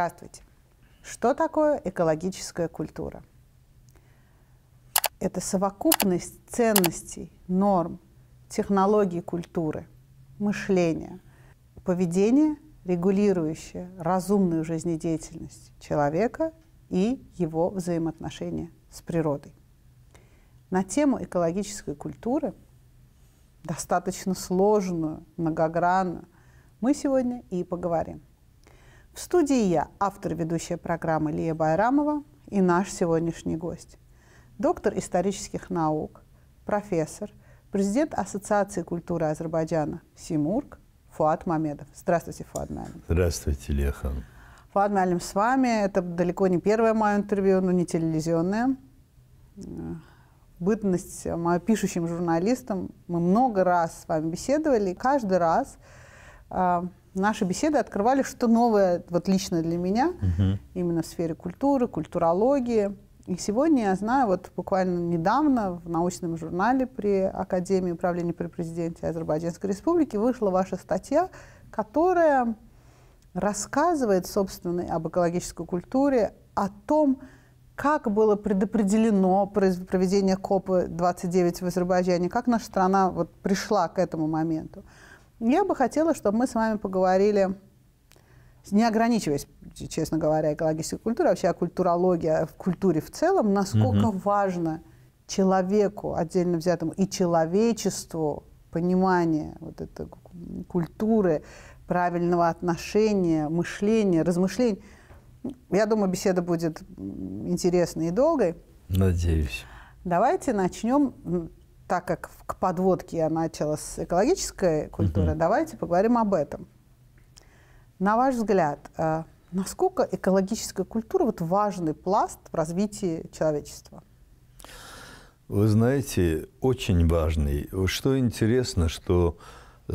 Здравствуйте. Что такое экологическая культура? Это совокупность ценностей, норм, технологий культуры, мышления, поведения, регулирующее разумную жизнедеятельность человека и его взаимоотношения с природой. На тему экологической культуры, достаточно сложную, многогранную, мы сегодня и поговорим. В студии я, автор ведущая программы Лия Байрамова и наш сегодняшний гость. Доктор исторических наук, профессор, президент Ассоциации культуры Азербайджана Симург Фуат Мамедов. Здравствуйте, Фуат Мамедов. Здравствуйте, Лия Хан. Фуат Мамедов с вами. Это далеко не первое мое интервью, но не телевизионное бытность э, мою пишущим журналистом мы много раз с вами беседовали. и Каждый раз а, наши беседы открывали что новое, вот лично для меня, угу. именно в сфере культуры, культурологии. И сегодня я знаю, вот буквально недавно в научном журнале при Академии управления при президенте Азербайджанской Республики вышла ваша статья, которая рассказывает, собственно, об экологической культуре, о том, как было предопределено проведение КОПы-29 в Азербайджане, как наша страна вот пришла к этому моменту я бы хотела, чтобы мы с вами поговорили, не ограничиваясь, честно говоря, экологической культурой, а вообще о культурологии, о культуре в целом, насколько угу. важно человеку отдельно взятому и человечеству понимание вот этой культуры, правильного отношения, мышления, размышлений. Я думаю, беседа будет интересной и долгой. Надеюсь. Давайте начнем так как к подводке я начала с экологической культуры, угу. давайте поговорим об этом. На ваш взгляд, э, насколько экологическая культура вот важный пласт в развитии человечества? Вы знаете, очень важный. Что интересно, что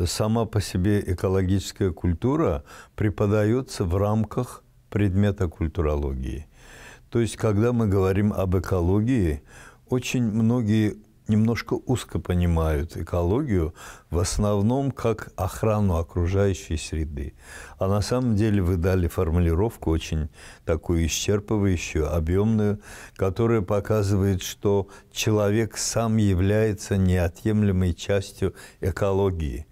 сама по себе экологическая культура преподается в рамках предмета культурологии. То есть, когда мы говорим об экологии, очень многие немножко узко понимают экологию, в основном как охрану окружающей среды. А на самом деле вы дали формулировку очень такую исчерпывающую, объемную, которая показывает, что человек сам является неотъемлемой частью экологии,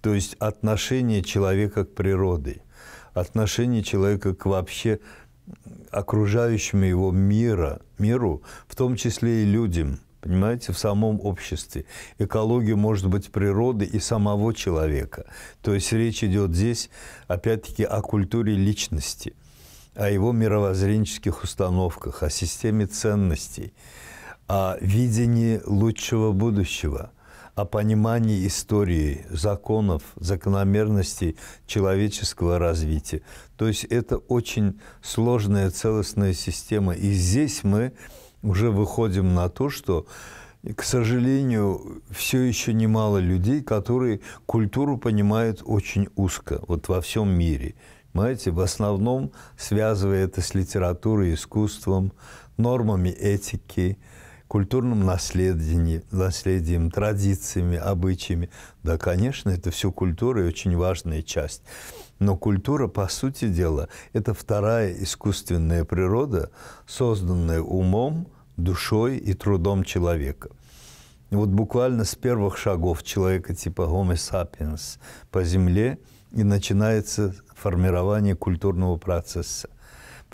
то есть отношение человека к природе, отношение человека к вообще окружающему его мира, миру, в том числе и людям – понимаете, в самом обществе. Экология может быть природы и самого человека. То есть речь идет здесь, опять-таки, о культуре личности, о его мировоззренческих установках, о системе ценностей, о видении лучшего будущего – о понимании истории, законов, закономерностей человеческого развития. То есть это очень сложная целостная система. И здесь мы уже выходим на то, что, к сожалению, все еще немало людей, которые культуру понимают очень узко, вот во всем мире. Понимаете, в основном связывая это с литературой, искусством, нормами этики, культурным наследием, наследием, традициями, обычаями. Да, конечно, это все культура и очень важная часть. Но культура, по сути дела, это вторая искусственная природа, созданная умом, душой и трудом человека. вот буквально с первых шагов человека типа Homo sapiens по земле и начинается формирование культурного процесса.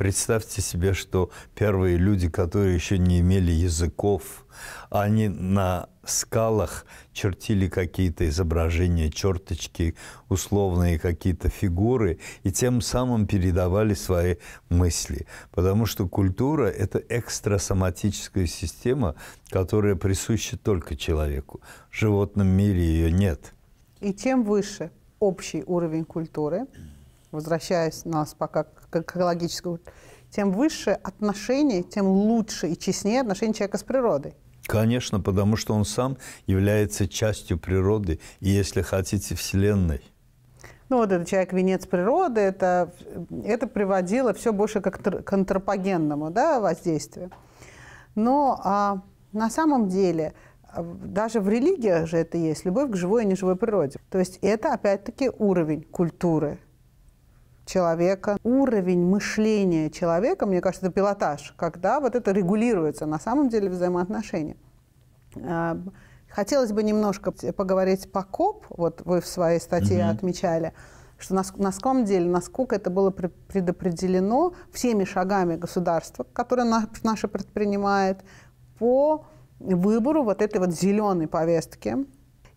Представьте себе, что первые люди, которые еще не имели языков, они на скалах чертили какие-то изображения, черточки, условные какие-то фигуры, и тем самым передавали свои мысли. Потому что культура – это экстрасоматическая система, которая присуща только человеку. В животном мире ее нет. И чем выше общий уровень культуры, возвращаясь нас пока к к экологическому, тем выше отношения, тем лучше и честнее отношение человека с природой. Конечно, потому что он сам является частью природы и, если хотите, Вселенной. Ну вот этот человек венец природы, это, это приводило все больше к, к антропогенному да, воздействию. Но а, на самом деле даже в религиях же это есть, любовь к живой и неживой природе. То есть это опять-таки уровень культуры – человека, уровень мышления человека, мне кажется, это пилотаж, когда вот это регулируется на самом деле взаимоотношения. А, хотелось бы немножко поговорить по КОП, вот вы в своей статье угу. отмечали, что на, на самом деле, насколько это было предопределено всеми шагами государства, которое на, наше предпринимает, по выбору вот этой вот зеленой повестки.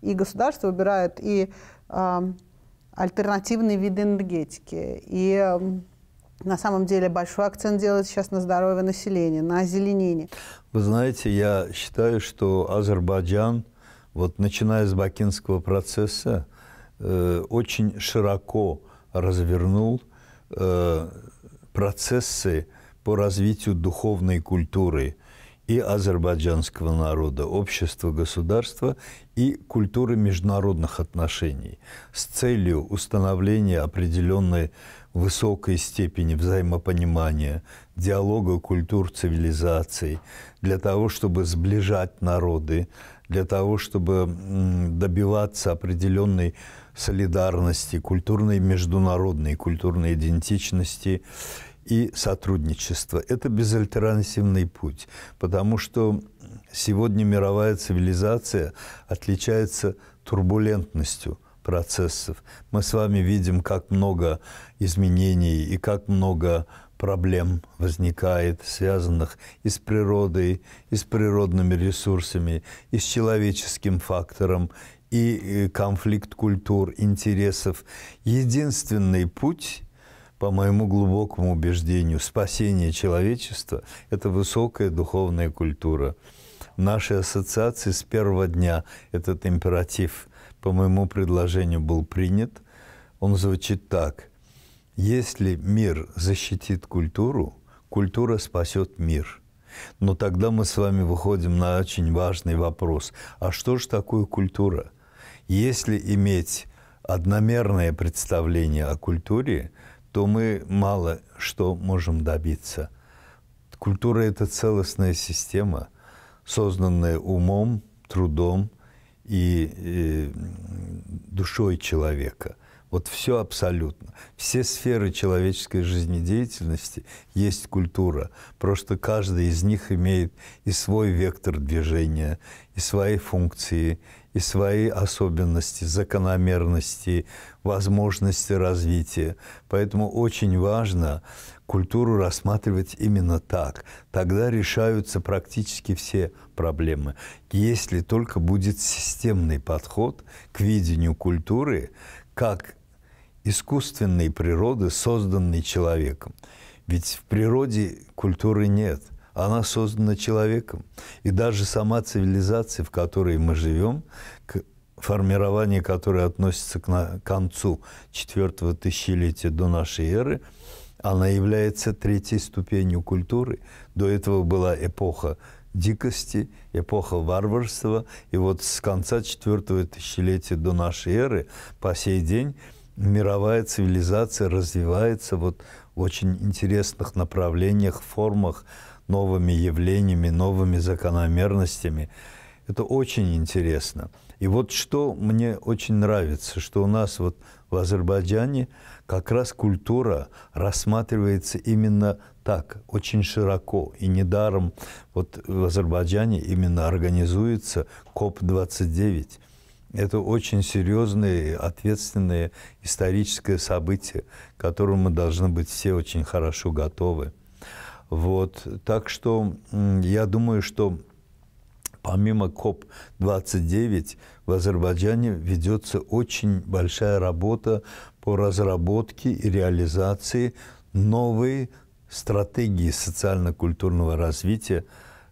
И государство выбирает и альтернативный вид энергетики. И на самом деле большой акцент делается сейчас на здоровье населения, на озеленение. Вы знаете, я считаю, что Азербайджан, вот начиная с бакинского процесса, э, очень широко развернул э, процессы по развитию духовной культуры – и азербайджанского народа, общества, государства и культуры международных отношений с целью установления определенной высокой степени взаимопонимания, диалога культур цивилизаций, для того, чтобы сближать народы, для того, чтобы добиваться определенной солидарности, культурной международной, культурной идентичности и сотрудничество. Это безальтернативный путь, потому что сегодня мировая цивилизация отличается турбулентностью процессов. Мы с вами видим, как много изменений и как много проблем возникает, связанных и с природой, и с природными ресурсами, и с человеческим фактором, и конфликт культур, интересов. Единственный путь – по моему глубокому убеждению, спасение человечества – это высокая духовная культура. В нашей ассоциации с первого дня этот императив по моему предложению был принят. Он звучит так. Если мир защитит культуру, культура спасет мир. Но тогда мы с вами выходим на очень важный вопрос. А что же такое культура? Если иметь одномерное представление о культуре – то мы мало что можем добиться. Культура – это целостная система, созданная умом, трудом и, и э, душой человека. Вот все абсолютно. Все сферы человеческой жизнедеятельности есть культура. Просто каждый из них имеет и свой вектор движения, и свои функции, и свои особенности, закономерности, возможности развития. Поэтому очень важно культуру рассматривать именно так. Тогда решаются практически все проблемы. Если только будет системный подход к видению культуры как искусственной природы, созданной человеком. Ведь в природе культуры нет – она создана человеком. И даже сама цивилизация, в которой мы живем, к формированию которой относится к, на, к концу четвертого тысячелетия до нашей эры, она является третьей ступенью культуры. До этого была эпоха дикости, эпоха варварства. И вот с конца четвертого тысячелетия до нашей эры по сей день мировая цивилизация развивается вот в очень интересных направлениях, формах, новыми явлениями, новыми закономерностями. Это очень интересно. И вот что мне очень нравится, что у нас вот в Азербайджане как раз культура рассматривается именно так, очень широко. И недаром вот в Азербайджане именно организуется КОП-29. Это очень серьезное, ответственное историческое событие, к которому мы должны быть все очень хорошо готовы. Вот. Так что я думаю, что помимо КОП-29 в Азербайджане ведется очень большая работа по разработке и реализации новой стратегии социально-культурного развития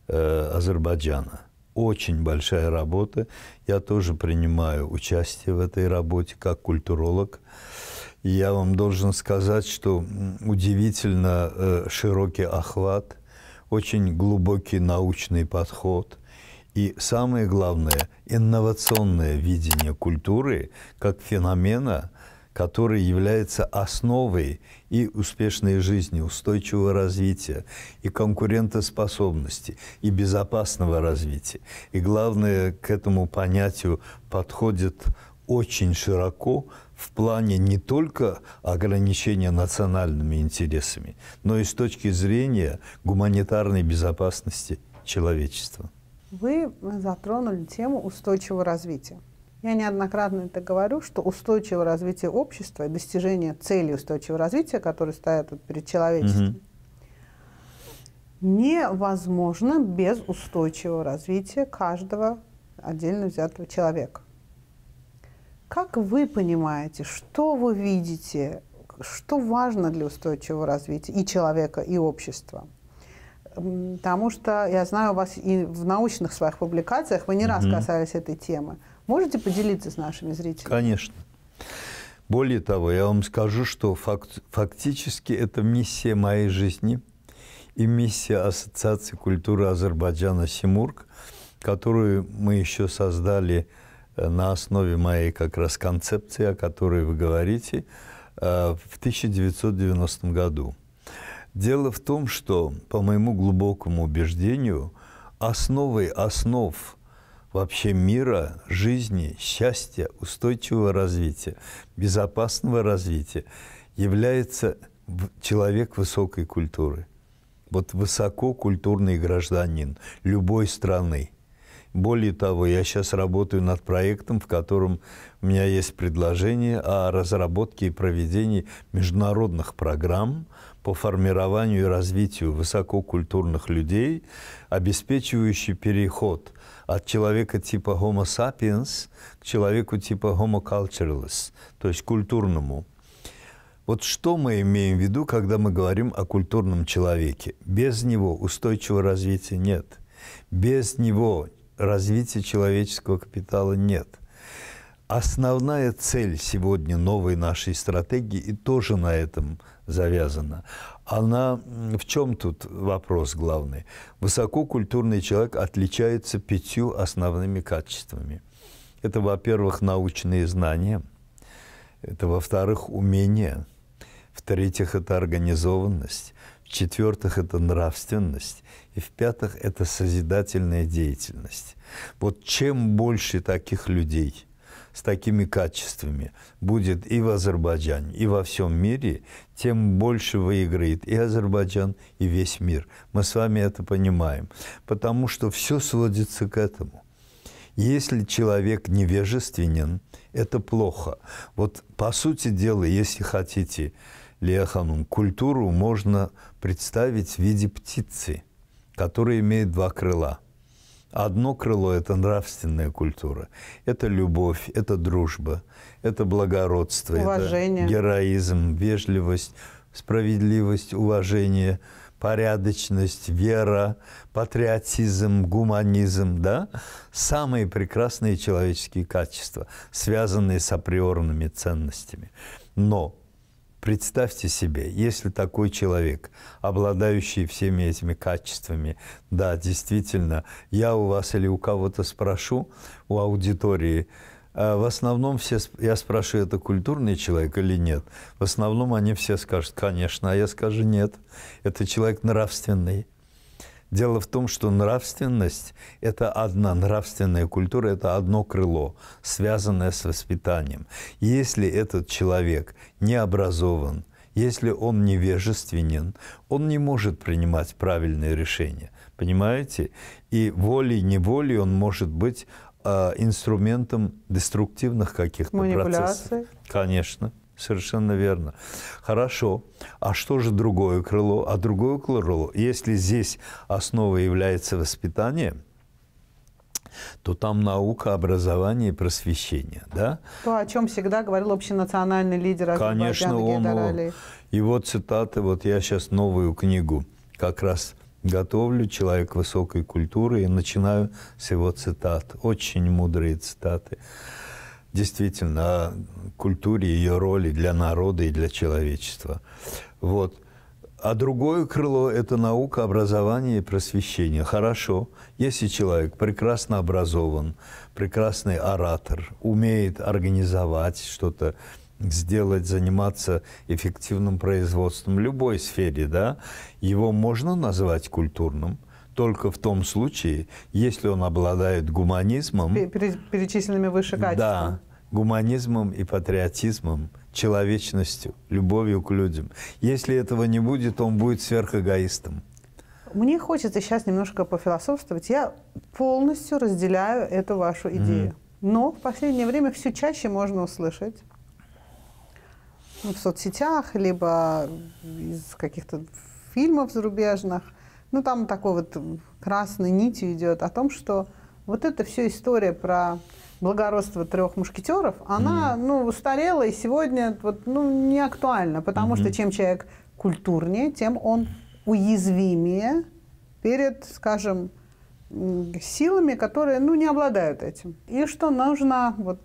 э, Азербайджана. Очень большая работа. Я тоже принимаю участие в этой работе как культуролог. Э, я вам должен сказать, что удивительно э, широкий охват, очень глубокий научный подход и, самое главное, инновационное видение культуры как феномена, который является основой и успешной жизни, устойчивого развития, и конкурентоспособности, и безопасного развития. И главное, к этому понятию подходит очень широко в плане не только ограничения национальными интересами, но и с точки зрения гуманитарной безопасности человечества. Вы затронули тему устойчивого развития. Я неоднократно это говорю, что устойчивое развитие общества и достижение целей устойчивого развития, которые стоят перед человечеством, угу. невозможно без устойчивого развития каждого отдельно взятого человека. Как вы понимаете, что вы видите, что важно для устойчивого развития и человека, и общества? Потому что я знаю, у вас и в научных своих публикациях вы не раз касались этой темы. Можете поделиться с нашими зрителями? Конечно. Более того, я вам скажу, что факт, фактически это миссия моей жизни и миссия Ассоциации культуры Азербайджана «Симург», которую мы еще создали в на основе моей как раз концепции, о которой вы говорите, э, в 1990 году. Дело в том, что, по моему глубокому убеждению, основой основ вообще мира, жизни, счастья, устойчивого развития, безопасного развития является человек высокой культуры. Вот высококультурный гражданин любой страны – более того, я сейчас работаю над проектом, в котором у меня есть предложение о разработке и проведении международных программ по формированию и развитию высококультурных людей, обеспечивающий переход от человека типа Homo sapiens к человеку типа Homo culturalis, то есть культурному. Вот что мы имеем в виду, когда мы говорим о культурном человеке? Без него устойчивого развития нет. Без него развития человеческого капитала нет. Основная цель сегодня новой нашей стратегии, и тоже на этом завязана, она... В чем тут вопрос главный? Высококультурный человек отличается пятью основными качествами. Это, во-первых, научные знания. Это, во-вторых, умение. В-третьих, это организованность. В-четвертых, это нравственность. И в-пятых, это созидательная деятельность. Вот чем больше таких людей с такими качествами будет и в Азербайджане, и во всем мире, тем больше выиграет и Азербайджан, и весь мир. Мы с вами это понимаем. Потому что все сводится к этому. Если человек невежественен, это плохо. Вот по сути дела, если хотите, Леханум, культуру можно представить в виде птицы – который имеет два крыла. Одно крыло – это нравственная культура, это любовь, это дружба, это благородство, уважение. это героизм, вежливость, справедливость, уважение, порядочность, вера, патриотизм, гуманизм, да? Самые прекрасные человеческие качества, связанные с априорными ценностями. Но Представьте себе, если такой человек, обладающий всеми этими качествами, да, действительно, я у вас или у кого-то спрошу, у аудитории, э, в основном все, я спрошу, это культурный человек или нет. В основном они все скажут, конечно, а я скажу, нет, это человек нравственный. Дело в том, что нравственность – это одна, нравственная культура – это одно крыло, связанное с воспитанием. Если этот человек не образован, если он невежественен, он не может принимать правильные решения. Понимаете? И волей-неволей он может быть а, инструментом деструктивных каких-то процессов. Конечно. Совершенно верно. Хорошо. А что же другое крыло? А другое крыло, если здесь основой является воспитание, то там наука, образование и просвещение. Да? То, о чем всегда говорил общенациональный лидер Конечно, он, его цитаты, вот я сейчас новую книгу как раз готовлю, человек высокой культуры, и начинаю с его цитат. Очень мудрые цитаты действительно о культуре, ее роли для народа и для человечества. Вот. А другое крыло – это наука, образование и просвещение. Хорошо, если человек прекрасно образован, прекрасный оратор, умеет организовать что-то, сделать, заниматься эффективным производством в любой сфере, да, его можно назвать культурным – только в том случае, если он обладает гуманизмом... Перечисленными выше качествами. Да, гуманизмом и патриотизмом, человечностью, любовью к людям. Если этого не будет, он будет сверхэгоистом. Мне хочется сейчас немножко пофилософствовать. Я полностью разделяю эту вашу идею. Mm. Но в последнее время все чаще можно услышать в соцсетях, либо из каких-то фильмов зарубежных – ну там такой вот красной нитью идет о том, что вот эта вся история про благородство трех мушкетеров, она, mm. ну, устарела и сегодня вот, ну, не актуальна, потому mm-hmm. что чем человек культурнее, тем он уязвимее перед, скажем, силами, которые, ну, не обладают этим. И что нужно вот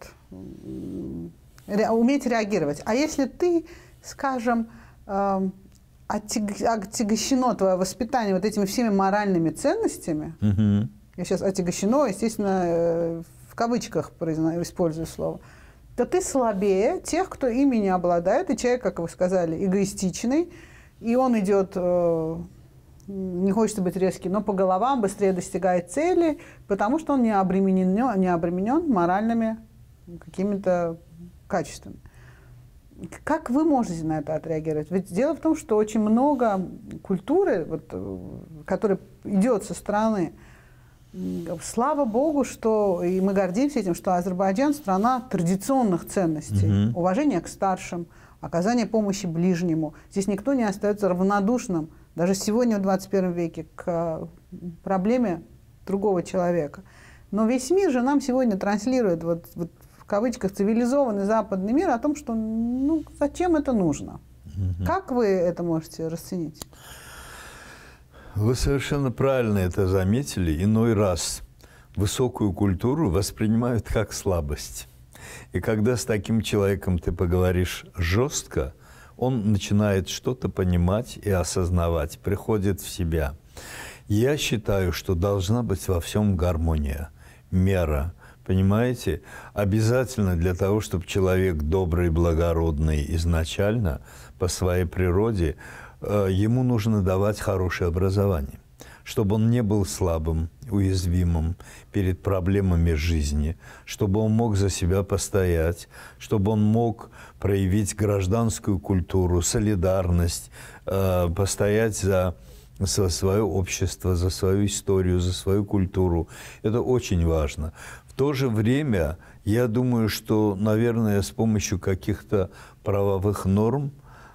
ре уметь реагировать. А если ты, скажем, эм, отяг... отягощено твое воспитание вот этими всеми моральными ценностями, угу. я сейчас отягощено, естественно, э, в кавычках произно... использую слово, то ты слабее тех, кто ими не обладает, и человек, как вы сказали, эгоистичный, и он идет, э, не хочет быть резким, но по головам быстрее достигает цели, потому что он не обременен, не обременен моральными какими-то качествами. Как вы можете на это отреагировать? Ведь дело в том, что очень много культуры, вот, э, которая идет со стороны. Слава богу, что и мы гордимся этим, что Азербайджан страна традиционных ценностей, угу. уважения к старшим, оказания помощи ближнему. Здесь никто не остается равнодушным, даже сегодня в 21 веке, к э, проблеме другого человека. Но весь мир же нам сегодня транслирует вот, вот кавычках цивилизованный западный мир о том, что ну, зачем это нужно. Угу. Как вы это можете расценить? Вы совершенно правильно это заметили. Иной раз высокую культуру воспринимают как слабость. И когда с таким человеком ты поговоришь жестко, он начинает что-то понимать и осознавать, приходит в себя. Я считаю, что должна быть во всем гармония, мера – Понимаете? Обязательно для того, чтобы человек добрый, благородный изначально, по своей природе, э, ему нужно давать хорошее образование чтобы он не был слабым, уязвимым перед проблемами жизни, чтобы он мог за себя постоять, чтобы он мог проявить гражданскую культуру, солидарность, э, постоять за, за свое общество, за свою историю, за свою культуру. Это очень важно то же время я думаю, что, наверное, с помощью каких-то правовых норм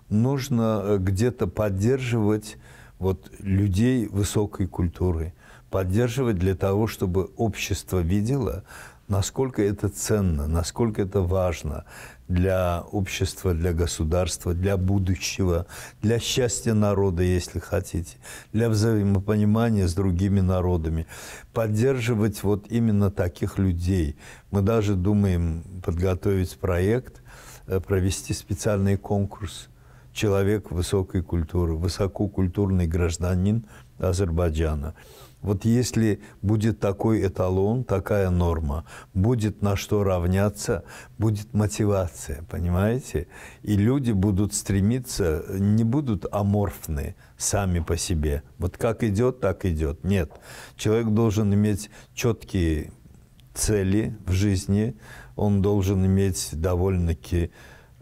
нужно э, где-то поддерживать вот людей высокой культуры, поддерживать для того, чтобы общество видело, насколько это ценно, насколько это важно, для общества, для государства, для будущего, для счастья народа, если хотите, для взаимопонимания с другими народами. Поддерживать вот именно таких людей. Мы даже думаем подготовить проект, э, провести специальный конкурс «Человек высокой культуры», «Высококультурный гражданин Азербайджана». Вот если будет такой эталон, такая норма, будет на что равняться, будет мотивация, понимаете? И люди будут стремиться, не будут аморфны сами по себе. Вот как идет, так идет. Нет. Человек должен иметь четкие цели в жизни, он должен иметь довольно-таки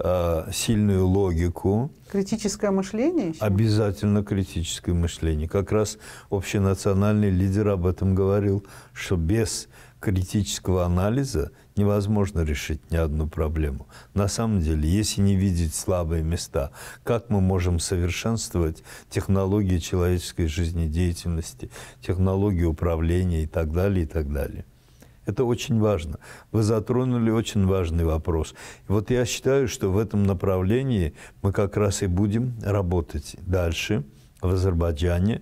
Э, сильную логику. Критическое мышление? Еще? Обязательно критическое мышление. Как раз общенациональный лидер об этом говорил, что без критического анализа невозможно решить ни одну проблему. На самом деле, если не видеть слабые места, как мы можем совершенствовать технологии человеческой жизнедеятельности, технологии управления и так далее, и так далее. Это очень важно. Вы затронули очень важный вопрос. вот я считаю, что в этом направлении мы как раз и будем работать дальше в Азербайджане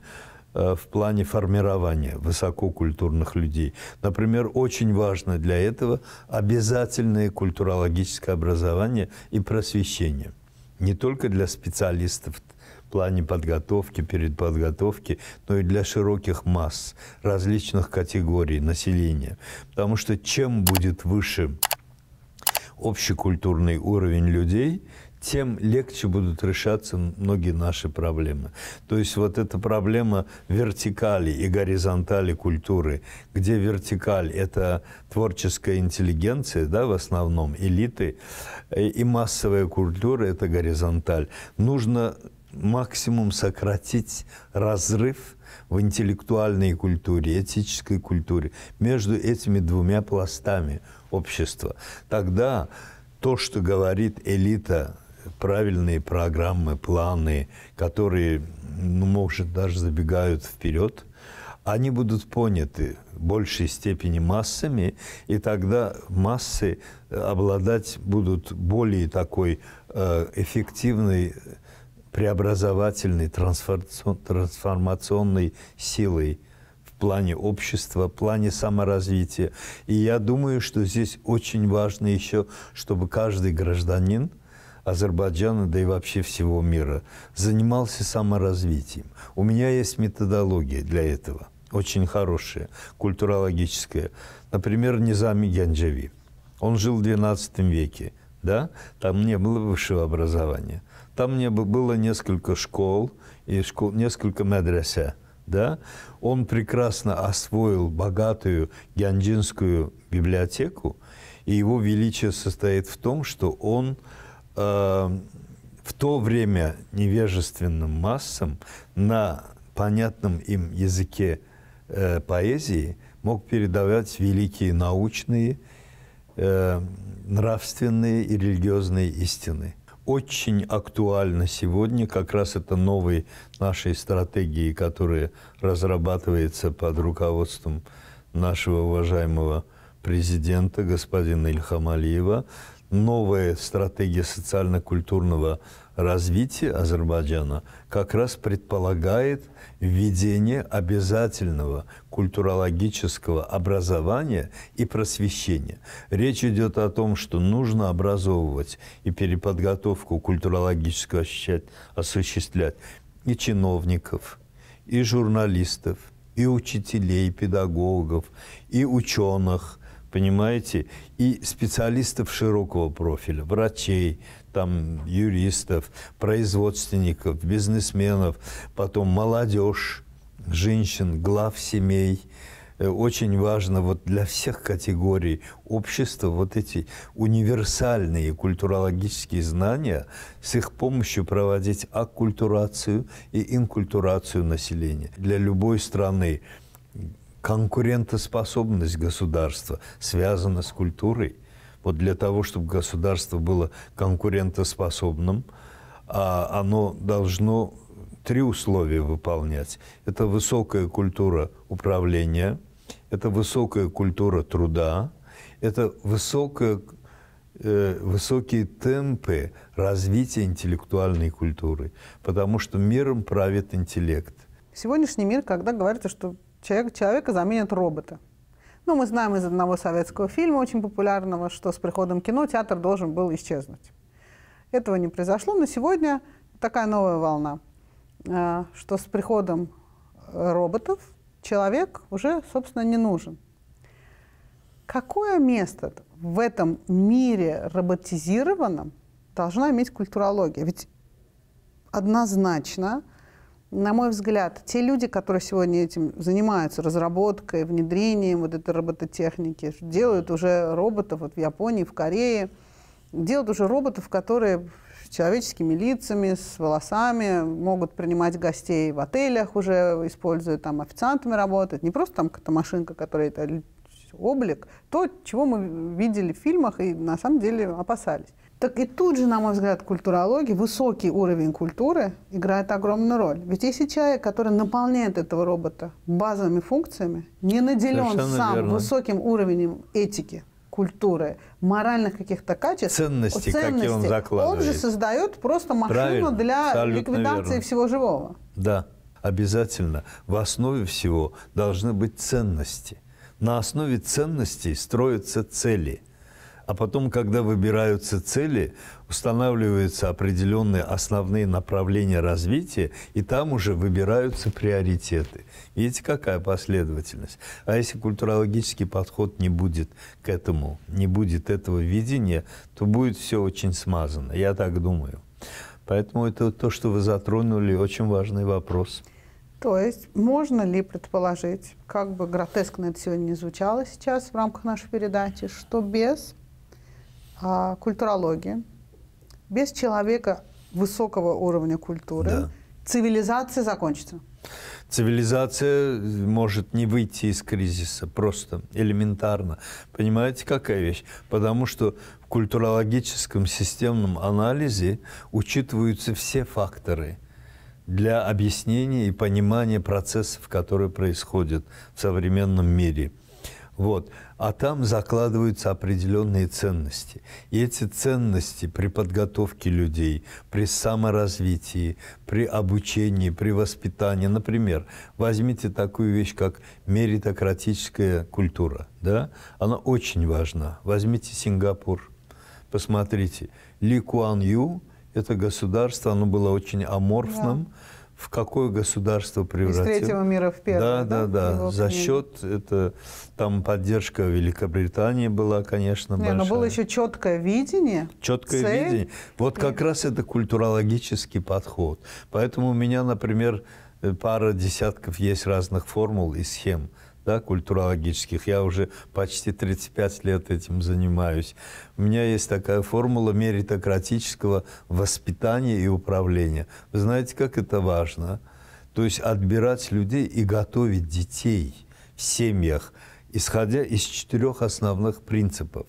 э, в плане формирования высококультурных людей. Например, очень важно для этого обязательное культурологическое образование и просвещение. Не только для специалистов в плане подготовки, перед подготовки, но и для широких масс, различных категорий населения. Потому что чем будет выше общекультурный уровень людей, тем легче будут решаться многие наши проблемы. То есть вот эта проблема вертикали и горизонтали культуры, где вертикаль – это творческая интеллигенция, да, в основном элиты, э, и массовая культура – это горизонталь. Нужно максимум сократить разрыв в интеллектуальной культуре, этической культуре между этими двумя пластами общества. Тогда то, что говорит элита, правильные программы, планы, которые, ну, может, даже забегают вперед, они будут поняты в большей степени массами, и тогда массы обладать будут более такой э, эффективной преобразовательной, трансформационной силой в плане общества, в плане саморазвития. И я думаю, что здесь очень важно еще, чтобы каждый гражданин Азербайджана, да и вообще всего мира, занимался саморазвитием. У меня есть методология для этого, очень хорошая, культурологическая. Например, Низами Гянджави. Он жил в XII веке, да? Там не было высшего образования. Там мне было несколько школ и школ, несколько медресе. Да? Он прекрасно освоил богатую гянджинскую библиотеку, и его величие состоит в том, что он э, в то время невежественным массам на понятном им языке э, поэзии мог передавать великие научные, э, нравственные и религиозные истины очень актуально сегодня. Как раз это новые нашей стратегии, которая разрабатывается под руководством нашего уважаемого президента господина Ильхамалиева, Новая стратегия социально-культурного развитие Азербайджана как раз предполагает введение обязательного культурологического образования и просвещения. Речь идет о том, что нужно образовывать и переподготовку культурологическую осуществлять и чиновников, и журналистов, и учителей, педагогов, и ученых, понимаете, и специалистов широкого профиля, врачей, там юристов, производственников, бизнесменов, потом молодежь, женщин, глав семей. Э, очень важно вот для всех категорий общества вот эти универсальные культурологические знания, с их помощью проводить аккультурацию и инкультурацию населения. Для любой страны конкурентоспособность государства связана с культурой – вот для того, чтобы государство было конкурентоспособным, а оно должно три условия выполнять. Это высокая культура управления, это высокая культура труда, это высокая, э, высокие темпы развития интеллектуальной культуры, потому что миром правит интеллект. Сегодняшний мир, когда говорится, что человек, человека заменят роботы – ну, мы знаем из одного советского фильма очень популярного, что с приходом кино театр должен был исчезнуть. Этого не произошло, но сегодня такая новая волна, э, что с приходом э, роботов человек уже, собственно, не нужен. Какое место в этом мире роботизированном должна иметь культурология? Ведь однозначно на мой взгляд, те люди, которые сегодня этим занимаются, разработкой, внедрением вот этой робототехники, делают уже роботов вот в Японии, в Корее, делают уже роботов, которые с человеческими лицами, с волосами, могут принимать гостей в отелях уже, используют там официантами работать, не просто там какая-то машинка, которая это облик, то, чего мы видели в фильмах и на самом деле опасались. Так и тут же, на мой взгляд, культурология, высокий уровень культуры играет огромную роль. Ведь если человек, который наполняет этого робота базовыми функциями, не наделен Совершенно сам верно. высоким уровнем этики, культуры, моральных каких-то качеств, ценностей, ценностей он Он же создает просто машину Правильно, для ликвидации верно. всего живого. Да, обязательно. В основе всего должны быть ценности. На основе ценностей строятся цели – а потом, когда выбираются цели, устанавливаются определенные основные направления развития, и там уже выбираются приоритеты. Видите, какая последовательность. А если культурологический подход не будет к этому, не будет этого видения, то будет все очень смазано, я так думаю. Поэтому это то, что вы затронули, очень важный вопрос. То есть можно ли предположить, как бы гротескно это сегодня не звучало сейчас в рамках нашей передачи, что без а, культурологии, без человека высокого уровня культуры да. цивилизация закончится. Цивилизация может не выйти из кризиса, просто элементарно. Понимаете, какая вещь? Потому что в культурологическом системном анализе учитываются все факторы для объяснения и понимания процессов, которые происходят в современном мире – вот. А там закладываются определенные ценности. И эти ценности при подготовке людей, при саморазвитии, при обучении, при воспитании. Например, возьмите такую вещь, как меритократическая культура. Да? Она очень важна. Возьмите Сингапур. Посмотрите. Ли Куан Ю – это государство, оно было очень аморфным. Да в какое государство превратил. Из третьего мира в первое. Да, да, да. За счет, это, там поддержка Великобритании была, конечно, Не, большая. Но было еще четкое видение. Четкое цель. видение. Вот и... как раз это культурологический подход. Поэтому у меня, например, э, пара десятков есть разных формул и схем – да, культурологических. Я уже почти 35 лет этим занимаюсь. У меня есть такая формула меритократического воспитания и управления. Вы знаете, как это важно? То есть отбирать людей и готовить детей в семьях, исходя из четырех основных принципов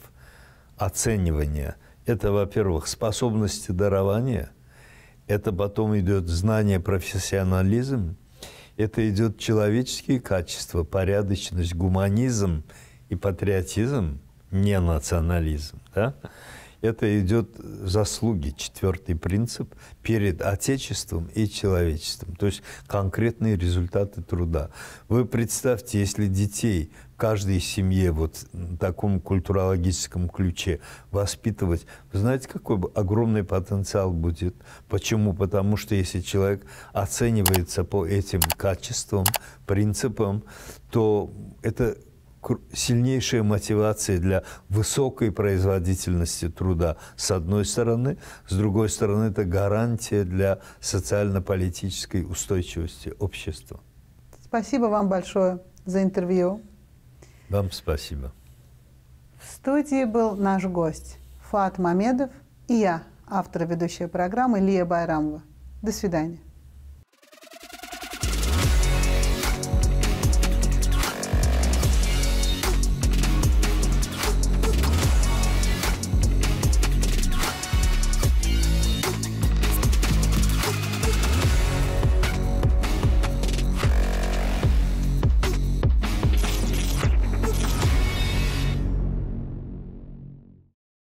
оценивания. Это, во-первых, способности дарования – это потом идет знание, профессионализм, это идет человеческие качества, порядочность, гуманизм и патриотизм, не национализм. Да? Это идет заслуги, четвертый принцип, перед Отечеством и человечеством. То есть конкретные результаты труда. Вы представьте, если детей каждой семье вот в таком культурологическом ключе воспитывать, вы знаете, какой бы огромный потенциал будет? Почему? Потому что если человек оценивается по этим качествам, принципам, то это сильнейшая мотивация для высокой производительности труда, с одной стороны. С другой стороны, это гарантия для социально-политической устойчивости общества. Спасибо вам большое за интервью. Вам спасибо. В студии был наш гость Фат Мамедов и я, автор ведущей программы Лия Байрамова. До свидания.